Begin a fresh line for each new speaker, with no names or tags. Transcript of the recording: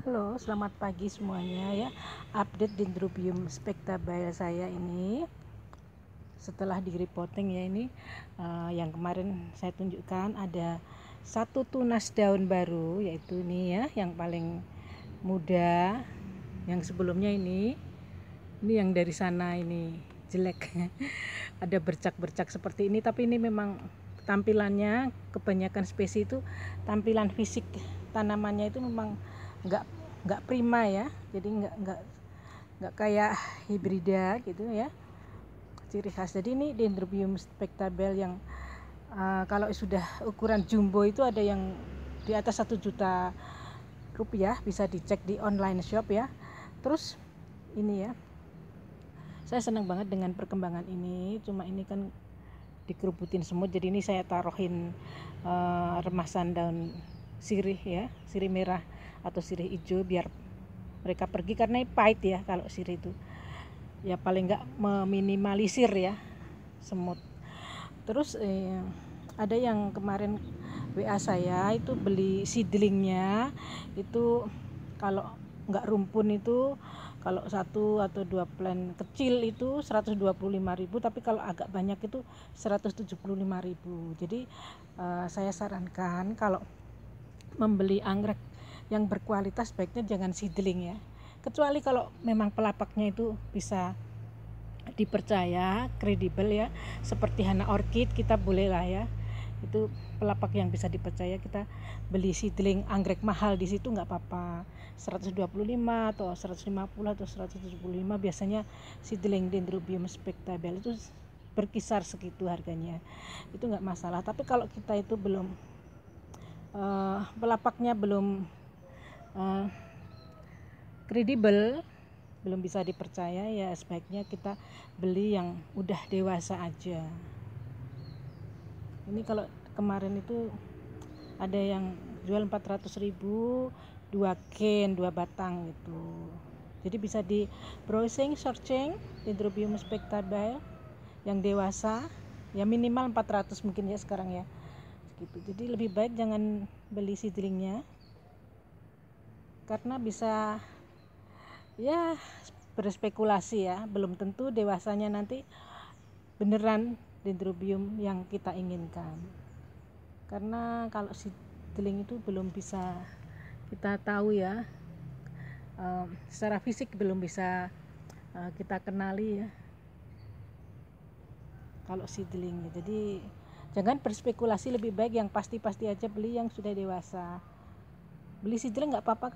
Halo, selamat pagi semuanya ya. Update dendrobium spectabile saya ini setelah di repotting ya ini uh, yang kemarin saya tunjukkan ada satu tunas daun baru yaitu ini ya yang paling muda yang sebelumnya ini ini yang dari sana ini jelek ada bercak-bercak seperti ini tapi ini memang tampilannya kebanyakan spesies itu tampilan fisik tanamannya itu memang nggak nggak prima ya jadi nggak nggak nggak kayak hibrida gitu ya ciri khas jadi ini dendrobium spectabel yang uh, kalau sudah ukuran jumbo itu ada yang di atas satu juta rupiah bisa dicek di online shop ya terus ini ya saya senang banget dengan perkembangan ini cuma ini kan dikerubutin semut jadi ini saya taruhin uh, remasan daun sirih ya sirih merah atau sirih hijau biar mereka pergi karena pahit ya kalau sirih itu ya paling nggak meminimalisir ya semut terus eh, ada yang kemarin WA saya itu beli seedlingnya itu kalau nggak rumpun itu kalau satu atau dua plan kecil itu 125.000 tapi kalau agak banyak itu 175.000 jadi eh, saya sarankan kalau membeli anggrek yang berkualitas baiknya jangan seedling ya kecuali kalau memang pelapaknya itu bisa dipercaya kredibel ya seperti Hana Orchid kita boleh lah ya itu pelapak yang bisa dipercaya kita beli seedling anggrek mahal di situ nggak apa-apa 125 atau 150 atau 175 biasanya seedling dendrobium spectabel itu berkisar segitu harganya itu nggak masalah tapi kalau kita itu belum uh, pelapaknya belum Eh, kredibel uh, belum bisa dipercaya ya sebaiknya kita beli yang udah dewasa aja ini kalau kemarin itu ada yang jual 400 ribu dua ken dua batang gitu jadi bisa di browsing searching Dendrobium spectabile yang dewasa ya minimal 400 mungkin ya sekarang ya gitu jadi lebih baik jangan beli seedlingnya karena bisa ya berspekulasi ya belum tentu dewasanya nanti beneran dendrobium yang kita inginkan karena kalau si seedling itu belum bisa kita tahu ya uh, secara fisik belum bisa uh, kita kenali ya kalau seedling ya. jadi jangan berspekulasi lebih baik yang pasti-pasti aja beli yang sudah dewasa beli seedling nggak apa-apa